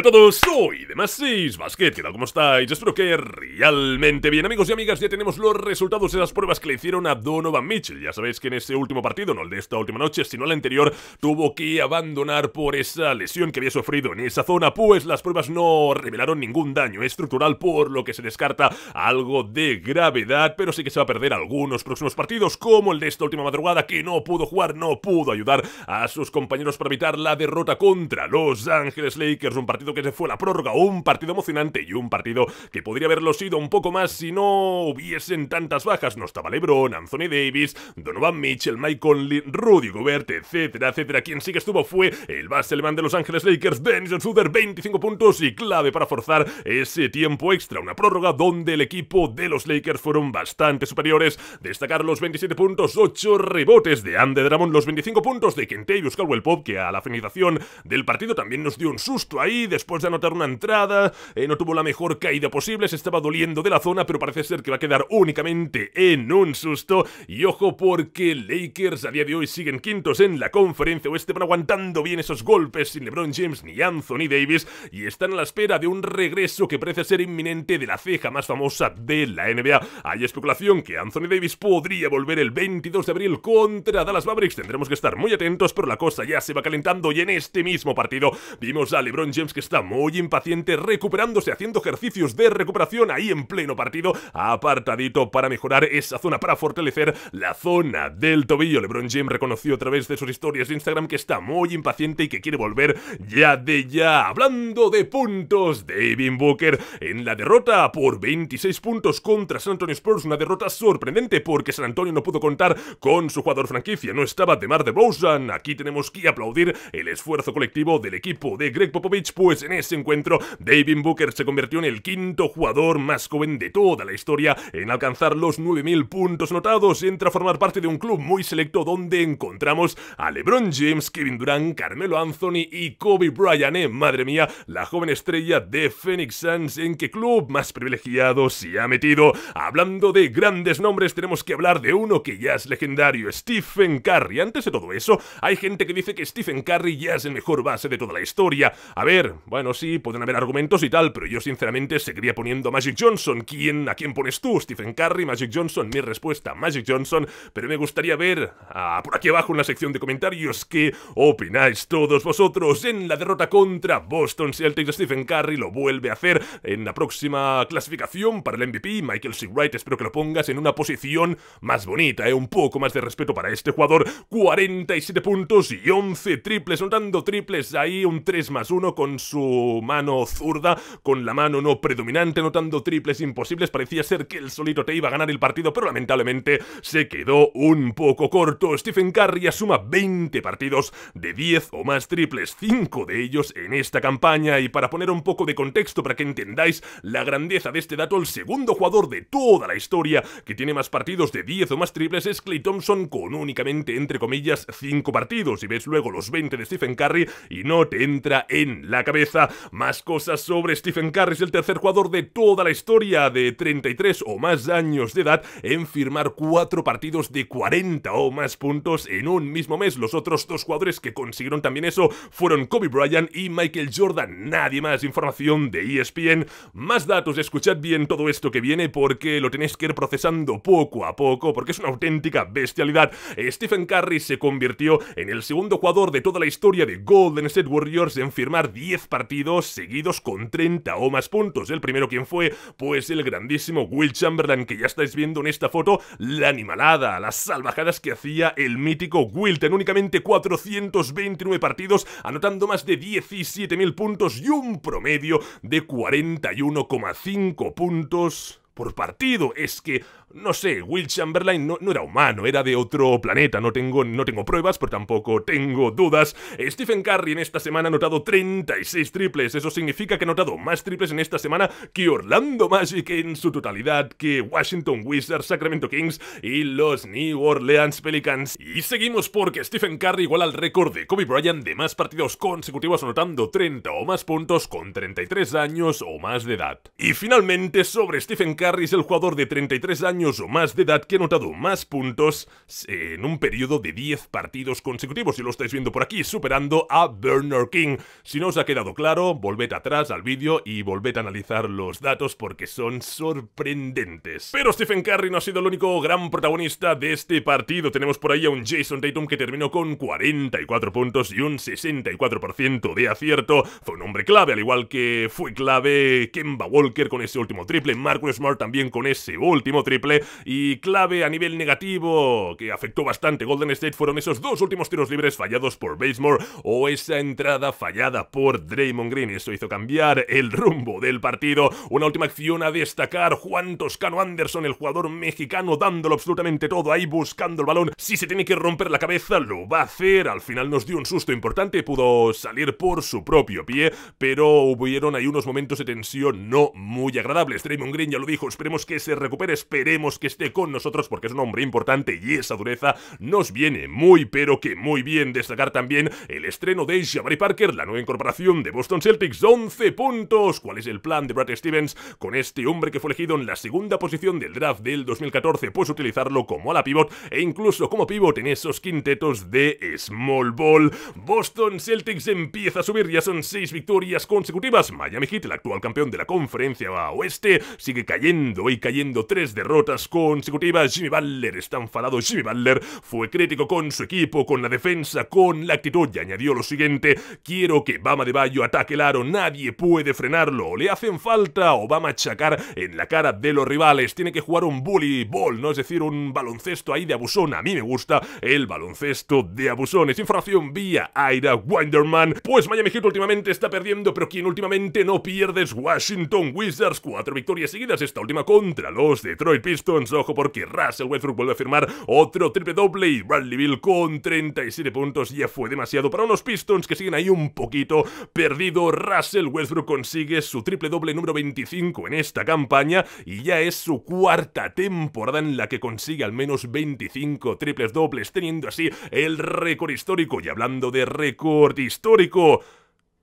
Hola a todos, soy de Basket, ¿qué tal? ¿Cómo estáis? Espero que realmente bien Amigos y amigas, ya tenemos los resultados de las pruebas que le hicieron a Donovan Mitchell Ya sabéis que en ese último partido, no el de esta última noche, sino el anterior Tuvo que abandonar por esa lesión que había sufrido en esa zona Pues las pruebas no revelaron ningún daño estructural Por lo que se descarta algo de gravedad Pero sí que se va a perder algunos próximos partidos Como el de esta última madrugada que no pudo jugar, no pudo ayudar a sus compañeros para evitar la derrota contra Los Ángeles Lakers Un partido que se fue a la prórroga, un partido emocionante y un partido que podría haberlo sido un poco más si no hubiesen tantas bajas. No estaba LeBron, Anthony Davis, Donovan Mitchell, Michael Conley, Rudy Gobert, etcétera, etcétera. Quien sí que estuvo fue el Baselman de Los Ángeles Lakers, Dennis Suter 25 puntos y clave para forzar ese tiempo extra. Una prórroga donde el equipo de los Lakers fueron bastante superiores. Destacar los 27 puntos, 8 rebotes de Andy Drummond, los 25 puntos de Kentavious Caldwell Pop, que a la finalización del partido también nos dio un susto ahí después de anotar una entrada, eh, no tuvo la mejor caída posible, se estaba doliendo de la zona, pero parece ser que va a quedar únicamente en un susto. Y ojo porque Lakers a día de hoy siguen quintos en la conferencia oeste, van aguantando bien esos golpes sin LeBron James ni Anthony Davis y están a la espera de un regreso que parece ser inminente de la ceja más famosa de la NBA. Hay especulación que Anthony Davis podría volver el 22 de abril contra Dallas Mavericks. Tendremos que estar muy atentos, pero la cosa ya se va calentando y en este mismo partido vimos a LeBron James está muy impaciente, recuperándose, haciendo ejercicios de recuperación ahí en pleno partido, apartadito para mejorar esa zona, para fortalecer la zona del tobillo. LeBron James reconoció a través de sus historias de Instagram que está muy impaciente y que quiere volver ya de ya. Hablando de puntos, David Booker en la derrota por 26 puntos contra San Antonio Spurs, una derrota sorprendente porque San Antonio no pudo contar con su jugador franquicia, no estaba de Mar de Bowser. Aquí tenemos que aplaudir el esfuerzo colectivo del equipo de Greg Popovich, por pues en ese encuentro David Booker se convirtió en el quinto jugador más joven de toda la historia en alcanzar los 9.000 puntos notados, entra a formar parte de un club muy selecto donde encontramos a LeBron James, Kevin Durant, Carmelo Anthony y Kobe Bryant. Eh, madre mía, la joven estrella de Phoenix Suns, ¿en qué club más privilegiado se ha metido? Hablando de grandes nombres, tenemos que hablar de uno que ya es legendario, Stephen Curry. Antes de todo eso, hay gente que dice que Stephen Curry ya es el mejor base de toda la historia. A ver, bueno, sí, pueden haber argumentos y tal, pero yo sinceramente seguiría poniendo Magic Johnson. ¿Quién, ¿A quién pones tú? Stephen Curry, Magic Johnson, mi respuesta, Magic Johnson. Pero me gustaría ver ah, por aquí abajo en la sección de comentarios qué opináis todos vosotros en la derrota contra Boston Celtics. Stephen Curry lo vuelve a hacer en la próxima clasificación para el MVP. Michael C. Wright, espero que lo pongas en una posición más bonita, ¿eh? un poco más de respeto para este jugador. 47 puntos y 11 triples, notando triples ahí, un 3 más 1 con su mano zurda, con la mano no predominante, notando triples imposibles. Parecía ser que el solito te iba a ganar el partido, pero lamentablemente se quedó un poco corto. Stephen Curry asuma 20 partidos de 10 o más triples, 5 de ellos en esta campaña. Y para poner un poco de contexto, para que entendáis la grandeza de este dato, el segundo jugador de toda la historia que tiene más partidos de 10 o más triples es Clay Thompson con únicamente, entre comillas, 5 partidos. Y ves luego los 20 de Stephen Curry y no te entra en la cabeza. Más cosas sobre Stephen Curry, es el tercer jugador de toda la historia de 33 o más años de edad en firmar cuatro partidos de 40 o más puntos en un mismo mes. Los otros dos jugadores que consiguieron también eso fueron Kobe Bryant y Michael Jordan. Nadie más. Información de ESPN. Más datos. Escuchad bien todo esto que viene porque lo tenéis que ir procesando poco a poco porque es una auténtica bestialidad. Stephen Curry se convirtió en el segundo jugador de toda la historia de Golden State Warriors en firmar 10 partidos seguidos con 30 o más puntos. El primero, quien fue? Pues el grandísimo Will Chamberlain, que ya estáis viendo en esta foto la animalada, las salvajadas que hacía el mítico Wilt en únicamente 429 partidos, anotando más de 17.000 puntos y un promedio de 41,5 puntos por partido. Es que no sé, Will Chamberlain no, era humano, era de otro planeta. No tengo, no tengo pruebas, pero tampoco tengo dudas. Stephen Curry en esta semana ha anotado 36 triples. Eso significa que ha anotado más triples en esta semana que Orlando Magic en su totalidad, que Washington Wizards, Sacramento Kings y los New Orleans Pelicans. Y seguimos porque Stephen Curry iguala al récord de Kobe Bryant de más partidos consecutivos anotando 30 o más puntos con 33 años o más de edad. Y finalmente sobre Stephen Curry es el jugador de 33 años o más de edad que ha notado más puntos en un periodo de 10 partidos consecutivos, y lo estáis viendo por aquí, superando a Bernard King. Si no os ha quedado claro, volved atrás al vídeo y volved a analizar los datos porque son sorprendentes. Pero Stephen Curry no ha sido el único gran protagonista de este partido. Tenemos por ahí a un Jason Tatum que terminó con 44 puntos y un 64% de acierto. Fue un hombre clave, al igual que fue clave Kemba Walker con ese último triple, Marcus Smart también con ese último triple, y clave a nivel negativo que afectó bastante Golden State fueron esos dos últimos tiros libres fallados por Basemore o esa entrada fallada por Draymond Green. eso hizo cambiar el rumbo del partido. Una última acción a destacar, Juan Toscano Anderson, el jugador mexicano, dándolo absolutamente todo ahí, buscando el balón. Si se tiene que romper la cabeza, lo va a hacer. Al final nos dio un susto importante, pudo salir por su propio pie, pero hubieron ahí unos momentos de tensión no muy agradables. Draymond Green ya lo dijo, esperemos que se recupere, esperemos que esté con nosotros porque es un hombre importante y esa dureza nos viene muy pero que muy bien destacar también el estreno de Jabari Parker, la nueva incorporación de Boston Celtics, 11 puntos. ¿Cuál es el plan de Brad Stevens con este hombre que fue elegido en la segunda posición del draft del 2014? Pues utilizarlo como a la pivot e incluso como pivot en esos quintetos de small ball. Boston Celtics empieza a subir, ya son 6 victorias consecutivas. Miami Heat, el actual campeón de la conferencia oeste, sigue cayendo y cayendo tres derrotas consecutivas, Jimmy Butler está enfadado. Jimmy Butler fue crítico con su equipo, con la defensa, con la actitud y añadió lo siguiente: Quiero que Bama de Bayo ataque el aro, nadie puede frenarlo. Le hacen falta o va a machacar en la cara de los rivales. Tiene que jugar un bully ball, ¿no? Es decir, un baloncesto ahí de abusón. A mí me gusta el baloncesto de Es información vía Aida Winderman. Pues Miami Heat últimamente está perdiendo, pero quien últimamente no pierde es Washington Wizards. Cuatro victorias seguidas, esta última contra los Detroit Pistons. Pistons. Ojo porque Russell Westbrook vuelve a firmar otro triple doble y Bradley Bill con 37 puntos ya fue demasiado para unos Pistons que siguen ahí un poquito perdido. Russell Westbrook consigue su triple doble número 25 en esta campaña y ya es su cuarta temporada en la que consigue al menos 25 triples dobles, teniendo así el récord histórico. Y hablando de récord histórico,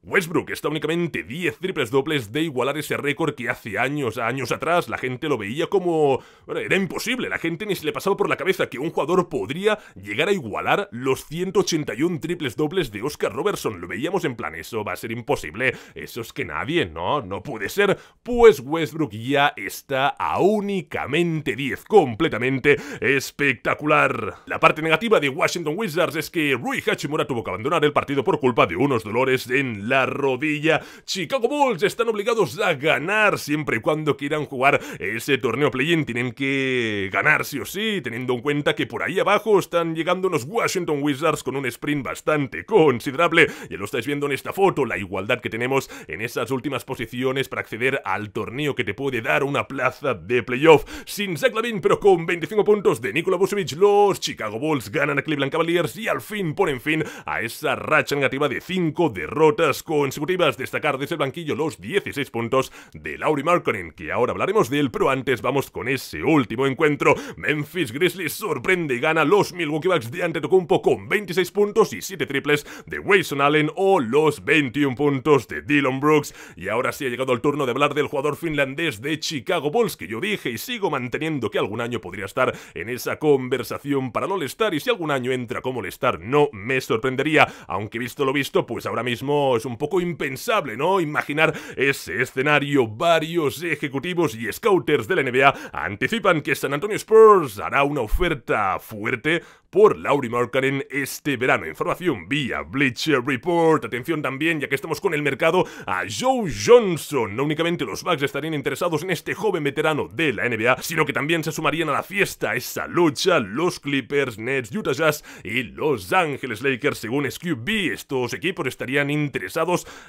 Westbrook está únicamente 10 triples dobles de igualar ese récord que hace años, años atrás la gente lo veía como... era imposible, la gente ni se le pasaba por la cabeza que un jugador podría llegar a igualar los 181 triples dobles de Oscar Robertson. Lo veíamos en plan, eso va a ser imposible, eso es que nadie, no, no puede ser. Pues Westbrook ya está a únicamente 10, completamente espectacular. La parte negativa de Washington Wizards es que Rui Hachimura tuvo que abandonar el partido por culpa de unos dolores en la rodilla. Chicago Bulls están obligados a ganar siempre y cuando quieran jugar ese torneo play-in. Tienen que ganar sí o sí, teniendo en cuenta que por ahí abajo están llegando los Washington Wizards con un sprint bastante considerable. Ya lo estáis viendo en esta foto, la igualdad que tenemos en esas últimas posiciones para acceder al torneo que te puede dar una plaza de playoff. Sin Zach Lavin, pero con 25 puntos de Nikola Vucevic, los Chicago Bulls ganan a Cleveland Cavaliers y al fin ponen fin a esa racha negativa de 5 derrotas consecutivas, destacar de ese banquillo los 16 puntos de Lauri Markkonen, que ahora hablaremos de él, pero antes vamos con ese último encuentro. Memphis Grizzlies sorprende y gana los Milwaukee Bucks de Antetokounmpo con 26 puntos y 7 triples de Wayson Allen o los 21 puntos de Dylan Brooks. Y ahora sí ha llegado el turno de hablar del jugador finlandés de Chicago Bulls, que yo dije y sigo manteniendo que algún año podría estar en esa conversación para no estar y si algún año entra como molestar no me sorprendería, aunque visto lo visto, pues ahora mismo un poco impensable, ¿no? Imaginar ese escenario. Varios ejecutivos y scouters de la NBA anticipan que San Antonio Spurs hará una oferta fuerte por Lauri en este verano. Información vía Bleacher Report. Atención también, ya que estamos con el mercado, a Joe Johnson. No únicamente los Bucks estarían interesados en este joven veterano de la NBA, sino que también se sumarían a la fiesta, esa lucha, los Clippers, Nets, Utah Jazz y Los Ángeles Lakers, según SQB. Estos equipos estarían interesados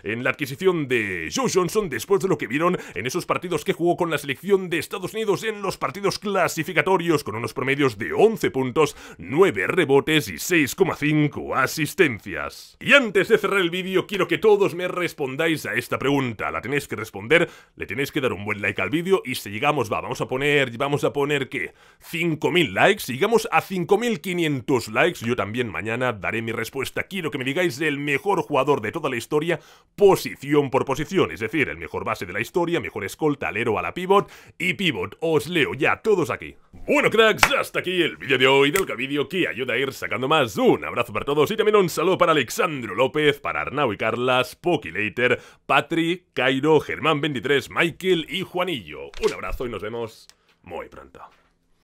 en la adquisición de Joe Johnson después de lo que vieron en esos partidos que jugó con la selección de Estados Unidos en los partidos clasificatorios con unos promedios de 11 puntos, 9 rebotes y 6,5 asistencias. Y antes de cerrar el vídeo quiero que todos me respondáis a esta pregunta. La tenéis que responder, le tenéis que dar un buen like al vídeo y si llegamos, va, vamos a poner, vamos a poner que 5.000 likes, si llegamos a 5.500 likes, yo también mañana daré mi respuesta. Quiero que me digáis el mejor jugador de toda la historia posición por posición, es decir, el mejor base de la historia, mejor escolta, alero a la pivot y pivot. Os leo ya todos aquí. Bueno, cracks, hasta aquí el vídeo de hoy del vídeo que ayuda a ir sacando más. Un abrazo para todos y también un saludo para Alexandro López, para Arnau y Carlas, Poki Later, Patri, Cairo, Germán 23, Michael y Juanillo. Un abrazo y nos vemos muy pronto.